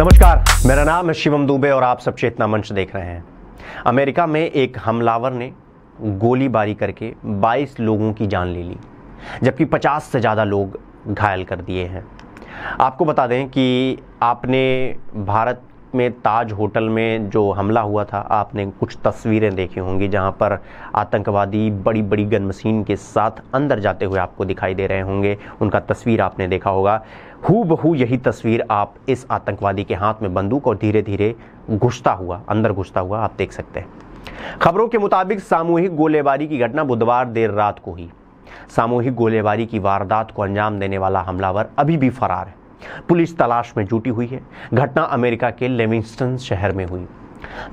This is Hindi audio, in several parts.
नमस्कार मेरा नाम है शिवम दुबे और आप सब चेतना मंच देख रहे हैं अमेरिका में एक हमलावर ने गोलीबारी करके 22 लोगों की जान ले ली जबकि 50 से ज़्यादा लोग घायल कर दिए हैं आपको बता दें कि आपने भारत में ताज होटल में जो हमला हुआ था आपने कुछ तस्वीरें देखी होंगी जहां पर आतंकवादी बड़ी बड़ी गन मशीन के साथ अंदर जाते हुए आपको दिखाई दे रहे होंगे उनका तस्वीर आपने देखा होगा हु बहू यही तस्वीर आप इस आतंकवादी के हाथ में बंदूक और धीरे धीरे घुसता हुआ अंदर घुसता हुआ आप देख सकते हैं खबरों के मुताबिक सामूहिक गोलेबारी की घटना बुधवार देर रात को हुई सामूहिक गोलेबारी की वारदात को अंजाम देने वाला हमलावर अभी भी फरार है पुलिस तलाश में जुटी हुई है घटना अमेरिका के लेविंगस्टन शहर में हुई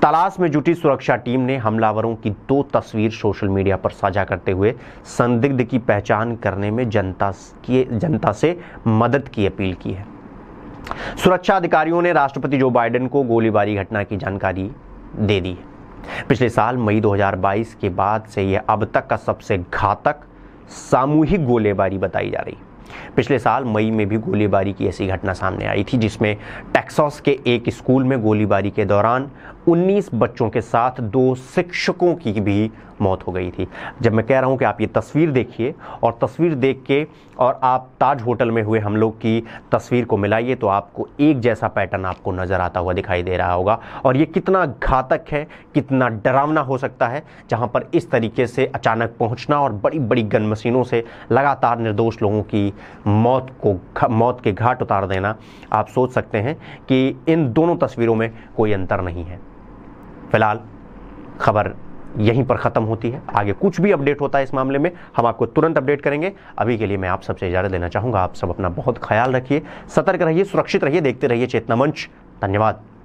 तलाश में जुटी सुरक्षा टीम ने हमलावरों की दो तस्वीर सोशल मीडिया पर साझा करते हुए संदिग्ध की पहचान करने में जनता की जनता से मदद की अपील की है सुरक्षा अधिकारियों ने राष्ट्रपति जो बाइडेन को गोलीबारी घटना की जानकारी दे दी है पिछले साल मई 2022 के बाद से यह अब तक का सबसे घातक सामूहिक गोलीबारी बताई जा रही पिछले साल मई में भी गोलीबारी की ऐसी घटना सामने आई थी जिसमें टेक्सास के एक स्कूल में गोलीबारी के दौरान 19 बच्चों के साथ दो शिक्षकों की भी मौत हो गई थी जब मैं कह रहा हूँ कि आप ये तस्वीर देखिए और तस्वीर देख के और आप ताज होटल में हुए हम लोग की तस्वीर को मिलाइए तो आपको एक जैसा पैटर्न आपको नज़र आता हुआ दिखाई दे रहा होगा और ये कितना घातक है कितना डरावना हो सकता है जहाँ पर इस तरीके से अचानक पहुँचना और बड़ी बड़ी गन मशीनों से लगातार निर्दोष लोगों की मौत को मौत के घाट उतार देना आप सोच सकते हैं कि इन दोनों तस्वीरों में कोई अंतर नहीं है फिलहाल खबर यहीं पर ख़त्म होती है आगे कुछ भी अपडेट होता है इस मामले में हम आपको तुरंत अपडेट करेंगे अभी के लिए मैं आप सबसे इजाज़त देना चाहूँगा आप सब अपना बहुत ख्याल रखिए सतर्क रहिए सुरक्षित रहिए देखते रहिए चेतना मंच धन्यवाद